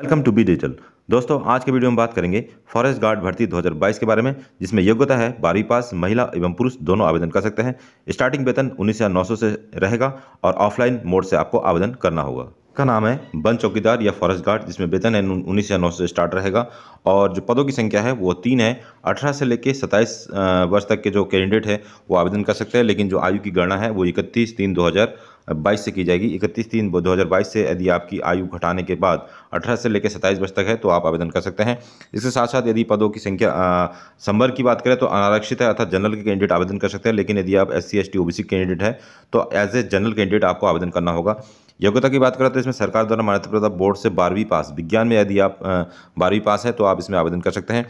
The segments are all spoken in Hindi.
वेलकम टू बी डिजिटल दोस्तों आज के वीडियो में बात करेंगे फॉरेस्ट गार्ड भर्ती 2022 के बारे में जिसमें योग्यता है बारहवीं पास महिला एवं पुरुष दोनों आवेदन कर सकते हैं स्टार्टिंग वेतन उन्नीस से रहेगा और ऑफलाइन मोड से आपको आवेदन करना होगा का नाम है बन चौकीदार या फॉरेस्ट गार्ड जिसमें वेतन है उन्नीस या नौ से स्टार्ट रहेगा और जो पदों की संख्या है वो तीन है अठारह से लेकर सत्ताईस वर्ष तक के जो कैंडिडेट है वो आवेदन कर सकते हैं लेकिन जो आयु की गणना है वो इकतीस तीन दो बाईस से की जाएगी इकतीस तीन दो हज़ार बाईस से यदि आपकी आयु घटाने के बाद अठारह से लेकर सत्ताईस वर्ष तक है तो आप आवेदन कर सकते हैं इसके साथ साथ यदि पदों की संख्या संवर्ग की बात करें तो अनारक्षित है अर्थात जनरल के कैंडिडेट आवेदन कर सकते हैं लेकिन यदि आप S C S T O B C candidate है तो एज ए जनरल कैंडिडेट आपको आवेदन करना होगा योग्यता की बात करें तो इसमें सरकार द्वारा मान्यता प्राप्त बोर्ड से बारहवीं पास विज्ञान में यदि आप बारहवीं पास है तो आप इसमें आवेदन कर सकते हैं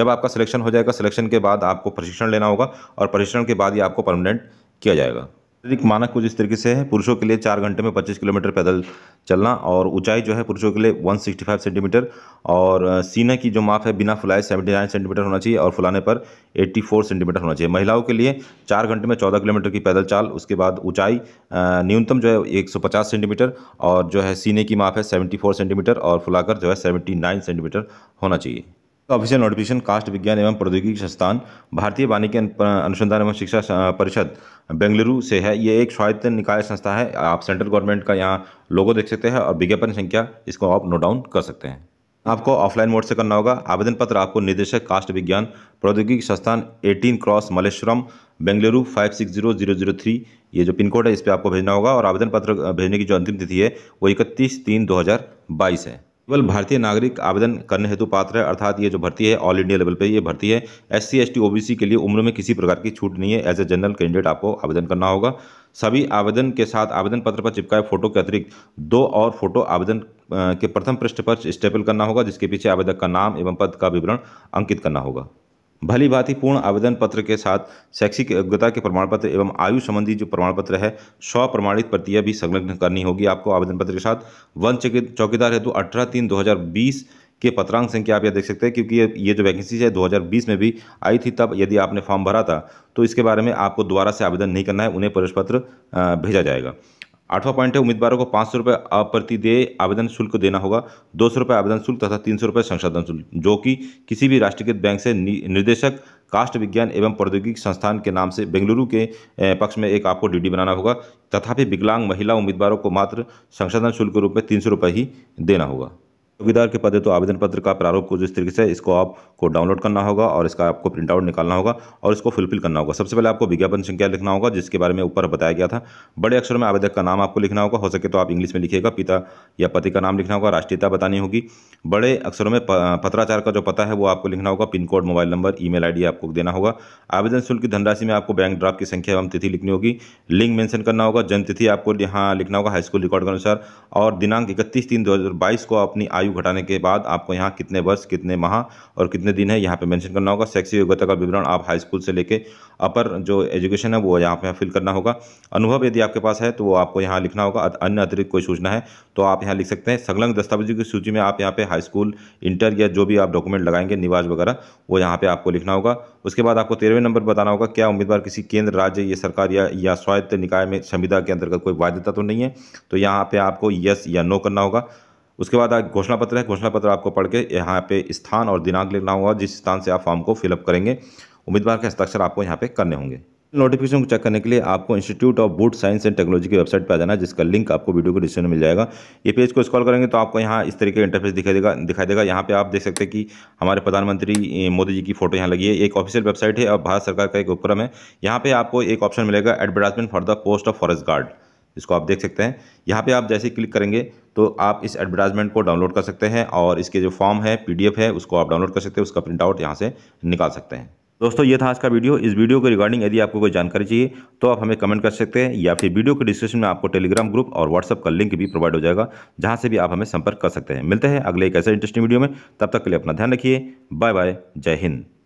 जब आपका सिलेक्शन हो जाएगा सिलेक्शन के बाद आपको प्रशिक्षण लेना होगा और प्रशिक्षण के बाद ही आपको परमानेंट किया जाएगा शारीरिक मानक कुछ इस तरीके से है पुरुषों के लिए चार घंटे में 25 किलोमीटर पैदल चलना और ऊंचाई जो है पुरुषों के लिए 165 सेंटीमीटर और सीना की जो माप है बिना फुलाए 79 सेंटीमीटर होना चाहिए और फुलाने पर 84 सेंटीमीटर होना चाहिए महिलाओं के लिए चार घंटे में 14 किलोमीटर की पैदल चाल उसके बाद ऊंचाई न्यूनतम जो है एक सेंटीमीटर और जो है सीने की माप है सेवेंटी सेंटीमीटर और फुलाकर जो है सेवेंटी सेंटीमीटर होना चाहिए तो ऑफिशियल नोटिफिकेशन कास्ट विज्ञान एवं प्रौद्योगिकी संस्थान भारतीय वानिकी अनुसंधान एवं शिक्षा परिषद बेंगलुरु से है ये एक स्वायत्त निकाय संस्था है आप सेंट्रल गवर्नमेंट का यहाँ लोगो देख सकते हैं और विज्ञापन संख्या इसको आप नोट डाउन कर सकते हैं आपको ऑफलाइन मोड से करना होगा आवेदन पत्र आपको निदेशक कास्ट विज्ञान प्रौद्योगिकी संस्थान 18 क्रॉस मलेश्वरम बेंगलुरु 560003 ये जो पिन कोड है इस पर आपको भेजना होगा और आवेदन पत्र भेजने की जो अंतिम तिथि है वो इकतीस तीन 2022 है केवल भारतीय नागरिक आवेदन करने हेतु पात्र है अर्थात ये जो भर्ती है ऑल इंडिया लेवल पे ये भर्ती है एस सी एस टी के लिए उम्र में किसी प्रकार की छूट नहीं है एज ए जनरल कैंडिडेट आपको आवेदन करना होगा सभी आवेदन के साथ आवेदन पत्र पर चिपकाए फोटो के अतिरिक्त दो और फोटो आवेदन के प्रथम पृष्ठ पर स्टेपल करना होगा जिसके पीछे आवेदक का नाम एवं पद का विवरण अंकित करना होगा भली भांति पूर्ण आवेदन पत्र के साथ शैक्षिक योग्यता के प्रमाण पत्र एवं आयु संबंधी जो प्रमाण पत्र है स्व प्रमाणित प्रतियां भी संलग्न करनी होगी आपको आवेदन पत्र के साथ वन चौकीदार हेतु अठारह तीन बीस के पत्रांक संख्या आप यह देख सकते हैं क्योंकि ये जो वैकेंसी है 2020 में भी आई थी तब यदि आपने फॉर्म भरा था तो इसके बारे में आपको दोबारा से आवेदन नहीं करना है उन्हें प्रवेश पत्र भेजा जाएगा आठवां पॉइंट है उम्मीदवारों को पाँच सौ रुपये अप्रतिदेय आवेदन शुल्क देना होगा दो सौ रुपये आवेदन शुल्क तथा तीन सौ रुपये संशोधन शुल्क जो कि किसी भी राष्ट्रीयकृत बैंक से निर्देशक काष्ट विज्ञान एवं प्रौद्योगिकी संस्थान के नाम से बेंगलुरु के पक्ष में एक आपको डीडी बनाना होगा तथापि विकलांग महिला उम्मीदवारों को मात्र संशोधन शुल्क के रूप में तीन सौ रुपये ही देना होगा चौकीदार के पद तो आवेदन पत्र का प्रारूप को जिस तरीके से इसको आपको डाउनलोड करना होगा और इसका आपको प्रिंट आउट निकालना होगा और इसको फुलफिल करना होगा सबसे पहले आपको विज्ञापन संख्या लिखना होगा जिसके बारे में ऊपर बताया गया था बड़े अक्षरों में आवेदक का नाम आपको लिखना होगा हो सके तो आप इंग्लिश में लिखिएगा पिता या पति का नाम लिखना होगा राष्ट्रीयता बतानी होगी बड़े अक्षरों में पत्राचार का जो पता है वो आपको लिखना होगा pin code mobile number email आपको देना होगा आवेदन शुल्क की धनराशि में आपको बैंक ड्राफ्ट की संख्या एवं तिथि लिखनी होगी लिंक मेंशन करना होगा जन्मतिथि आपको यहाँ लिखना होगा हाईस्कूल रिकॉर्ड के अनुसार और दिनांक इकतीस तीन दो को अपनी आयु आयु घटाने के बाद आपको यहाँ कितने वर्ष कितने माह और कितने दिन है यहाँ पे मेंशन करना होगा शैक्षिक योग्यता का विवरण आप हाई स्कूल से लेके अपर जो एजुकेशन है वो यहाँ पे फिल करना होगा अनुभव यदि आपके पास है तो वो आपको यहाँ लिखना होगा अन्य अतिरिक्त कोई सूचना है तो आप यहाँ लिख सकते हैं संलग्न दस्तावेजों की सूची में आप यहाँ पे हाई स्कूल इंटर या जो भी आप डॉक्यूमेंट लगाएंगे निवास वगैरह वो यहाँ पे आपको लिखना होगा उसके बाद आपको तेरहवें नंबर बताना होगा क्या उम्मीदवार किसी केंद्र राज्य या सरकार या स्वायत्त निकाय में संविधा के अंतर्गत कोई वायदता तो नहीं है तो यहाँ पे आपको यस या नो करना होगा उसके बाद आज घोषणा पत्र है घोषणा पत्र आपको पढ़ के यहाँ पे स्थान और दिनांक लिखना होगा जिस स्थान से आप फॉर्म को फिलअप करेंगे उम्मीदवार के हस्ताक्षर आपको यहाँ पे करने होंगे नोटिफिकेशन को चेक करने के लिए आपको institute of wood science and technology की वेबसाइट पर आ जाना जिसका लिंक आपको वीडियो के डिस्क्रिप्शन में मिल जाएगा ये पेज को स्क्रॉल करेंगे तो आपको यहाँ इस तरीके का इंटरफेस दिखाई देगा दिखाई देगा यहाँ पे आप देख सकते हैं कि हमारे प्रधानमंत्री मोदी जी की फोटो यहाँ लगी है एक ऑफिशियल वेबसाइट है और भारत सरकार का एक उपक्रम है यहाँ पे आपको एक ऑप्शन मिलेगा advertisement for the post of forest guard इसको आप देख सकते हैं यहाँ पे आप जैसे क्लिक करेंगे तो आप इस एडवर्टाइजमेंट को डाउनलोड कर सकते हैं और इसके जो फॉर्म है पीडीएफ है उसको आप डाउनलोड कर सकते हैं उसका प्रिंट आउट यहाँ से निकाल सकते हैं दोस्तों ये था आज का वीडियो इस वीडियो के रिगार्डिंग यदि आपको कोई जानकारी चाहिए तो आप हमें कमेंट कर सकते हैं या फिर वीडियो के डिस्क्रिप्शन में आपको टेलीग्राम ग्रुप और व्हाट्सअप का लिंक भी प्रोवाइड हो जाएगा जहाँ से भी आप हमें संपर्क कर सकते हैं मिलते हैं अगले एक ऐसे इंटरेस्टिंग वीडियो में तब तक के लिए अपना ध्यान रखिए बाय बाय जय हिंद